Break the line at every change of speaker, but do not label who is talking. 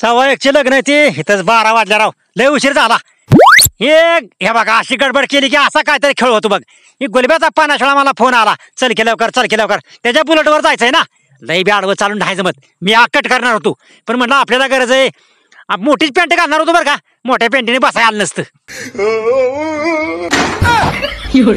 सव्वा एकशे लग्न आहे ती इथंच बारा वाजल्या राव लय उशीर झाला एक हे बघा अशी गडबड केली की असा काहीतरी खेळ होतो बघ ही गुलब्याचा पानाशाळा मला फोन आला चल की लवकर चल की लवकर त्याच्या बुलेटवर जायचंय ना लय बी चालून राहायचं जमत मी आकट करणार होतो पण म्हटलं आपल्याला गरज आहे मोठीच पॅन्ट घालणार होतो बरं का मोठ्या पॅन्टीने बसायला आलं नसतं